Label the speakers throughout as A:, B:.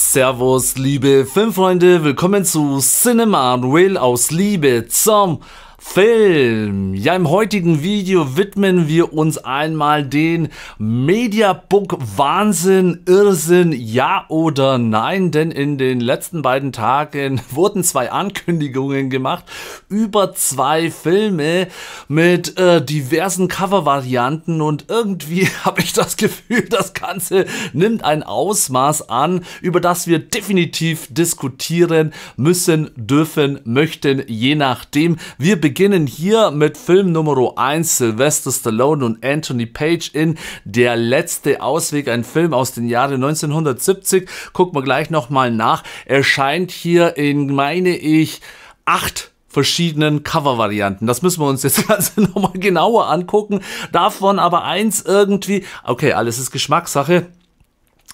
A: Servus, liebe Filmfreunde, willkommen zu Cinema Real aus Liebe zum Film. Ja, im heutigen Video widmen wir uns einmal den Mediabook Wahnsinn, Irrsinn, ja oder nein, denn in den letzten beiden Tagen wurden zwei Ankündigungen gemacht über zwei Filme mit äh, diversen Covervarianten und irgendwie habe ich das Gefühl, das Ganze nimmt ein Ausmaß an, über das wir definitiv diskutieren müssen, dürfen, möchten, je nachdem. Wir beginnen beginnen hier mit Film Nummer 1, Sylvester Stallone und Anthony Page in Der letzte Ausweg, ein Film aus den Jahren 1970. Gucken wir gleich nochmal nach. Erscheint hier in, meine ich, acht verschiedenen Cover-Varianten. Das müssen wir uns jetzt ganz also nochmal genauer angucken. Davon aber eins irgendwie, okay, alles ist Geschmackssache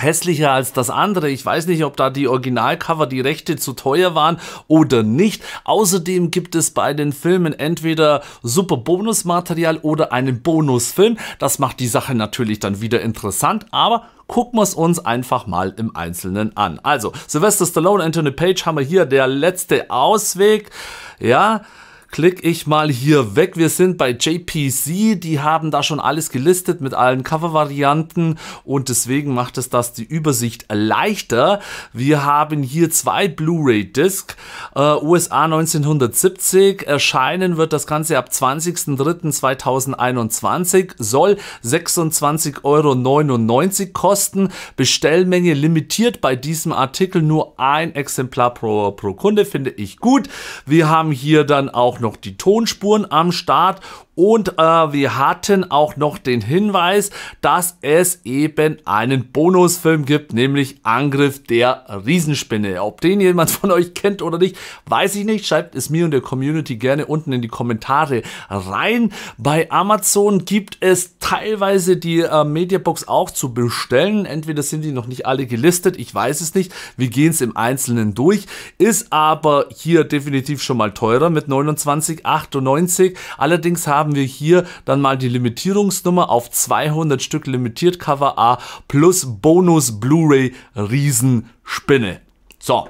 A: hässlicher als das andere. Ich weiß nicht, ob da die Originalcover die Rechte zu teuer waren oder nicht. Außerdem gibt es bei den Filmen entweder super Bonusmaterial oder einen Bonusfilm. Das macht die Sache natürlich dann wieder interessant, aber gucken wir es uns einfach mal im Einzelnen an. Also, Sylvester Stallone, Anthony Page haben wir hier der letzte Ausweg. Ja, klicke ich mal hier weg. Wir sind bei JPC, die haben da schon alles gelistet mit allen Cover-Varianten und deswegen macht es das die Übersicht leichter. Wir haben hier zwei Blu-ray-Disc, äh, USA 1970, erscheinen wird das Ganze ab 20.03.2021, soll 26,99 Euro kosten, Bestellmenge limitiert bei diesem Artikel nur ein Exemplar pro, pro Kunde, finde ich gut. Wir haben hier dann auch noch die Tonspuren am Start und äh, wir hatten auch noch den Hinweis, dass es eben einen Bonusfilm gibt, nämlich Angriff der Riesenspinne. Ob den jemand von euch kennt oder nicht, weiß ich nicht. Schreibt es mir und der Community gerne unten in die Kommentare rein. Bei Amazon gibt es teilweise die äh, Mediabox auch zu bestellen. Entweder sind die noch nicht alle gelistet, ich weiß es nicht. Wir gehen es im Einzelnen durch. Ist aber hier definitiv schon mal teurer mit 29,98. Allerdings haben wir hier dann mal die Limitierungsnummer auf 200 Stück limitiert Cover A plus Bonus Blu-ray Riesenspinne. So,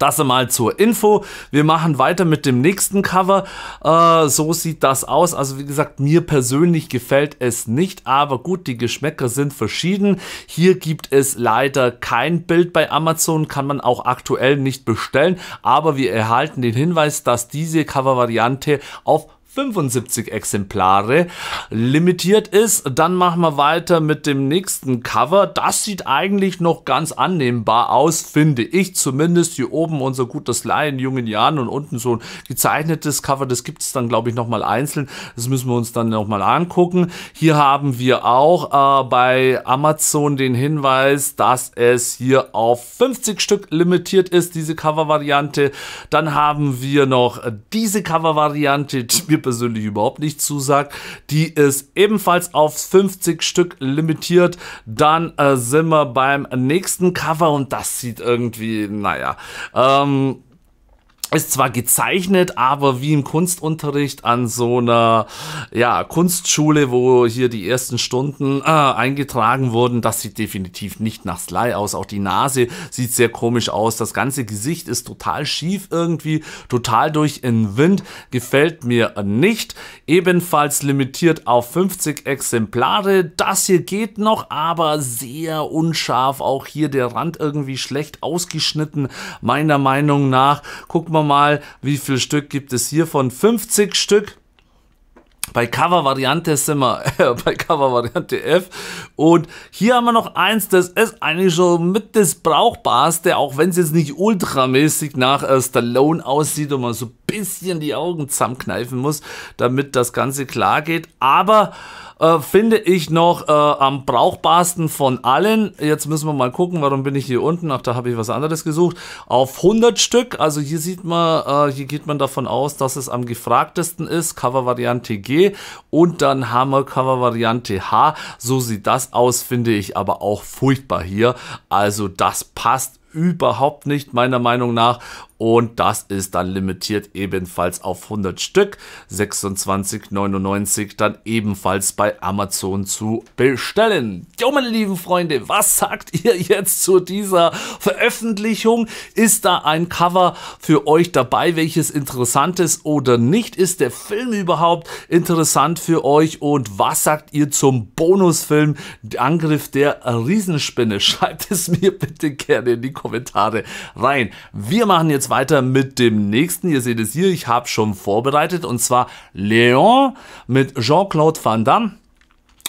A: das einmal zur Info. Wir machen weiter mit dem nächsten Cover. Äh, so sieht das aus. Also wie gesagt, mir persönlich gefällt es nicht, aber gut, die Geschmäcker sind verschieden. Hier gibt es leider kein Bild bei Amazon, kann man auch aktuell nicht bestellen, aber wir erhalten den Hinweis, dass diese Covervariante auf 75 Exemplare limitiert ist. Dann machen wir weiter mit dem nächsten Cover. Das sieht eigentlich noch ganz annehmbar aus, finde ich zumindest. Hier oben unser gutes Laien, jungen Jahren und unten so ein gezeichnetes Cover. Das gibt es dann, glaube ich, nochmal einzeln. Das müssen wir uns dann nochmal angucken. Hier haben wir auch äh, bei Amazon den Hinweis, dass es hier auf 50 Stück limitiert ist, diese Cover-Variante. Dann haben wir noch diese Cover-Variante. Wir persönlich überhaupt nicht zusagt. Die ist ebenfalls auf 50 Stück limitiert. Dann äh, sind wir beim nächsten Cover und das sieht irgendwie, naja. Ähm, ist zwar gezeichnet, aber wie im Kunstunterricht an so einer ja, Kunstschule, wo hier die ersten Stunden äh, eingetragen wurden, das sieht definitiv nicht nach Sly aus. Auch die Nase sieht sehr komisch aus. Das ganze Gesicht ist total schief irgendwie, total durch den Wind. Gefällt mir nicht. Ebenfalls limitiert auf 50 Exemplare. Das hier geht noch, aber sehr unscharf. Auch hier der Rand irgendwie schlecht ausgeschnitten, meiner Meinung nach. Guck mal, wir mal, wie viel Stück gibt es hier von 50 Stück. Bei Cover-Variante sind wir äh, bei Cover-Variante F. Und hier haben wir noch eins, das ist eigentlich schon mit das Brauchbarste, auch wenn es jetzt nicht ultramäßig nach äh, Stallone aussieht und man so ein bisschen die Augen zusammenkneifen muss, damit das Ganze klar geht. Aber äh, finde ich noch äh, am brauchbarsten von allen. Jetzt müssen wir mal gucken, warum bin ich hier unten? Ach, da habe ich was anderes gesucht. Auf 100 Stück, also hier sieht man, äh, hier geht man davon aus, dass es am gefragtesten ist. Cover-Variante G und dann haben wir Cover-Variante H. So sieht das aus, finde ich aber auch furchtbar hier. Also das passt überhaupt nicht, meiner Meinung nach. Und das ist dann limitiert ebenfalls auf 100 Stück. 26,99 dann ebenfalls bei Amazon zu bestellen. Jo, meine lieben Freunde, was sagt ihr jetzt zu dieser Veröffentlichung? Ist da ein Cover für euch dabei, welches interessant ist oder nicht? Ist der Film überhaupt interessant für euch? Und was sagt ihr zum Bonusfilm Angriff der Riesenspinne? Schreibt es mir bitte gerne in die Kommentare rein. Wir machen jetzt weiter mit dem nächsten. Ihr seht es hier, ich habe schon vorbereitet und zwar Leon mit Jean-Claude Van Damme.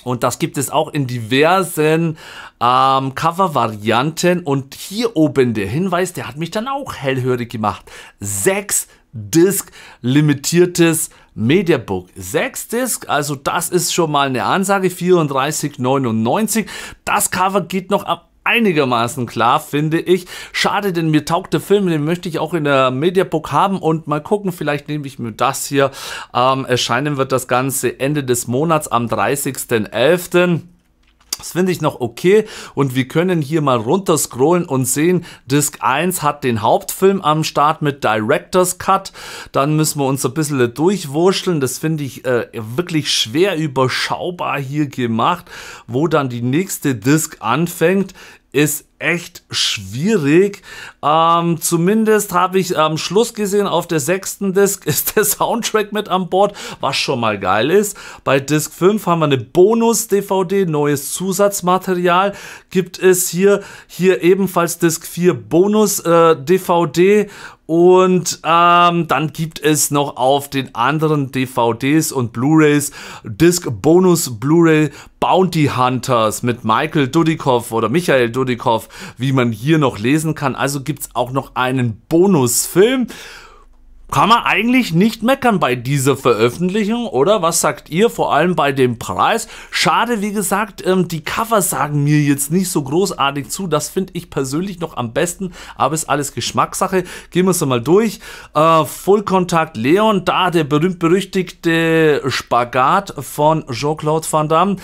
A: Und das gibt es auch in diversen ähm, Cover-Varianten. Und hier oben der Hinweis, der hat mich dann auch hellhörig gemacht. Sechs Disc limitiertes Mediabook. 6 Disc, also das ist schon mal eine Ansage, 34,99. Das Cover geht noch ab einigermaßen klar, finde ich. Schade, denn mir taugt der Film, den möchte ich auch in der Mediabook haben und mal gucken, vielleicht nehme ich mir das hier. Ähm, erscheinen wird das Ganze Ende des Monats am 30.11. Das finde ich noch okay. Und wir können hier mal runter scrollen und sehen, Disc 1 hat den Hauptfilm am Start mit Director's Cut. Dann müssen wir uns ein bisschen durchwurschteln. Das finde ich äh, wirklich schwer überschaubar hier gemacht. Wo dann die nächste Disc anfängt, ist echt schwierig. Ähm, zumindest habe ich am Schluss gesehen, auf der sechsten Disc ist der Soundtrack mit an Bord, was schon mal geil ist. Bei Disc 5 haben wir eine Bonus-DVD, neues Zusatzmaterial gibt es hier. Hier ebenfalls Disc 4 Bonus-DVD äh, und ähm, dann gibt es noch auf den anderen DVDs und Blu-rays Disc Bonus Blu-ray Bounty Hunters mit Michael Dudikoff oder Michael Dudikoff, wie man hier noch lesen kann. Also gibt es auch noch einen Bonusfilm kann man eigentlich nicht meckern bei dieser Veröffentlichung, oder? Was sagt ihr, vor allem bei dem Preis? Schade, wie gesagt, ähm, die Covers sagen mir jetzt nicht so großartig zu. Das finde ich persönlich noch am besten, aber ist alles Geschmackssache. Gehen wir es mal durch. Äh, Vollkontakt Leon, da der berühmt-berüchtigte Spagat von Jean-Claude Van Damme.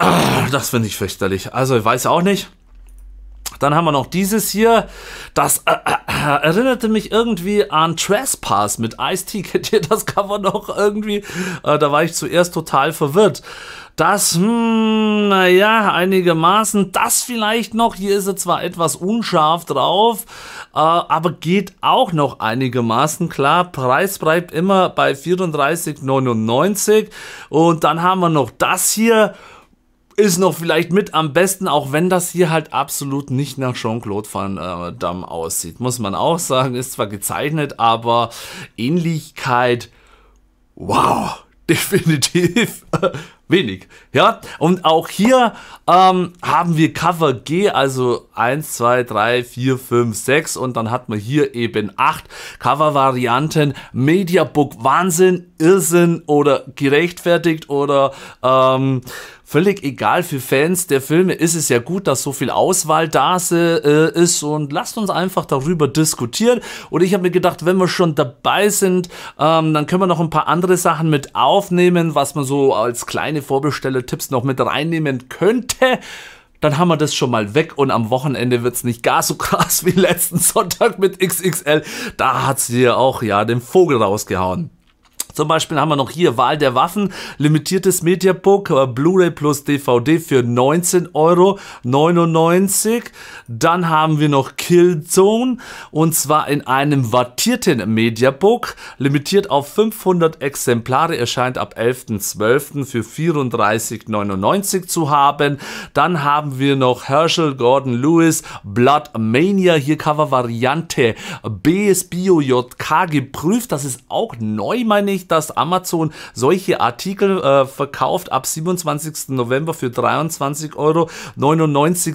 A: Ah, das finde ich fürchterlich. Also, ich weiß auch nicht. Dann haben wir noch dieses hier. Das äh, äh, äh erinnerte mich irgendwie an Trespass mit Ice-T. Kennt ihr das Cover noch irgendwie? Äh, da war ich zuerst total verwirrt. Das, hm, naja, einigermaßen. Das vielleicht noch. Hier ist er zwar etwas unscharf drauf, äh, aber geht auch noch einigermaßen klar. Preis bleibt immer bei 34,99. Und dann haben wir noch das hier ist noch vielleicht mit am besten, auch wenn das hier halt absolut nicht nach Jean-Claude Van äh, Damme aussieht. Muss man auch sagen, ist zwar gezeichnet, aber Ähnlichkeit, wow, definitiv. wenig. Ja, und auch hier ähm, haben wir Cover G, also 1, 2, 3, 4, 5, 6 und dann hat man hier eben 8 Cover-Varianten. Mediabook Wahnsinn, Irrsinn oder gerechtfertigt oder ähm, völlig egal für Fans der Filme ist es ja gut, dass so viel Auswahl da äh, ist und lasst uns einfach darüber diskutieren. Und ich habe mir gedacht, wenn wir schon dabei sind, ähm, dann können wir noch ein paar andere Sachen mit aufnehmen, was man so als kleine Vorbesteller-Tipps noch mit reinnehmen könnte dann haben wir das schon mal weg und am Wochenende wird's nicht gar so krass wie letzten Sonntag mit XXL. Da hat's dir auch ja den Vogel rausgehauen. Zum Beispiel haben wir noch hier Wahl der Waffen, limitiertes Mediabook, äh, Blu-ray plus DVD für 19,99 Euro. Dann haben wir noch Killzone und zwar in einem wattierten Mediabook, limitiert auf 500 Exemplare, erscheint ab 11.12. für 34,99 zu haben. Dann haben wir noch Herschel Gordon Lewis Blood Mania, hier Covervariante B ist Bio JK geprüft, das ist auch neu, meine ich dass Amazon solche Artikel äh, verkauft ab 27. November für 23,99 Euro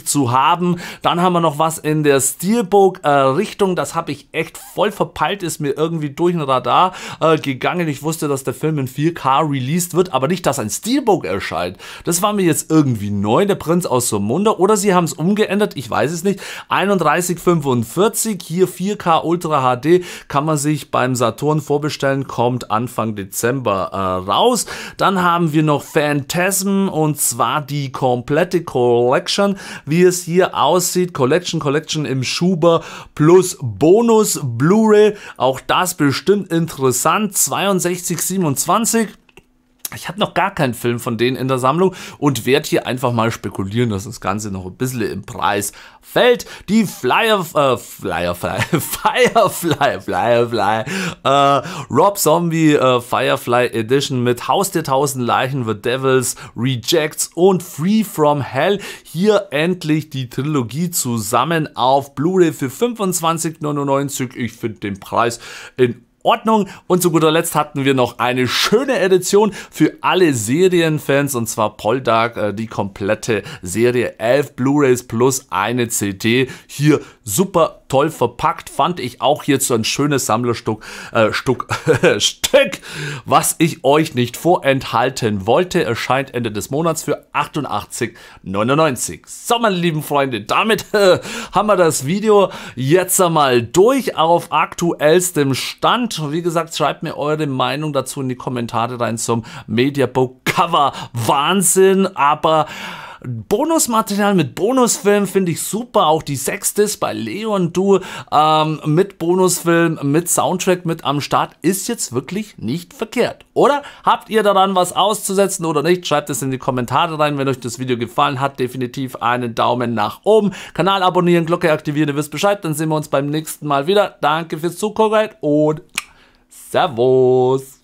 A: zu haben. Dann haben wir noch was in der Steelbook-Richtung. Äh, das habe ich echt voll verpeilt, ist mir irgendwie durch den Radar äh, gegangen. Ich wusste, dass der Film in 4K released wird, aber nicht, dass ein Steelbook erscheint. Das war mir jetzt irgendwie neu, der Prinz aus Somunda. Oder sie haben es umgeändert, ich weiß es nicht. 31,45, hier 4K Ultra HD, kann man sich beim Saturn vorbestellen, kommt Anfang Anfang Dezember äh, raus. Dann haben wir noch Phantasm und zwar die komplette Collection, wie es hier aussieht. Collection, Collection im Schuber plus Bonus Blu-ray. Auch das bestimmt interessant. 62,27. Ich habe noch gar keinen Film von denen in der Sammlung und werde hier einfach mal spekulieren, dass das Ganze noch ein bisschen im Preis fällt. Die Flyer, äh, Flyer, Flyer, Firefly, Firefly, äh, Rob Zombie äh, Firefly Edition mit Haus der tausend Leichen, The Devils, Rejects und Free from Hell. Hier endlich die Trilogie zusammen auf Blu-ray für 25,99. Ich finde den Preis in Ordnung. Und zu guter Letzt hatten wir noch eine schöne Edition für alle Serienfans und zwar Poldark, äh, die komplette Serie 11 Blu-rays plus eine CD. Hier super toll verpackt, fand ich auch hier so ein schönes Sammlerstück, äh, Stuck, Stück, was ich euch nicht vorenthalten wollte, erscheint Ende des Monats für 88,99. So, meine lieben Freunde, damit äh, haben wir das Video jetzt einmal durch auf aktuellstem Stand wie gesagt, schreibt mir eure Meinung dazu in die Kommentare rein zum Mediabook Cover. Wahnsinn, aber Bonusmaterial mit Bonusfilm finde ich super. Auch die Sextis bei Leon Du ähm, mit Bonusfilm, mit Soundtrack mit am Start ist jetzt wirklich nicht verkehrt. Oder habt ihr daran was auszusetzen oder nicht? Schreibt es in die Kommentare rein. Wenn euch das Video gefallen hat, definitiv einen Daumen nach oben. Kanal abonnieren, Glocke aktivieren, ihr wisst Bescheid. Dann sehen wir uns beim nächsten Mal wieder. Danke fürs Zugucken und Servus!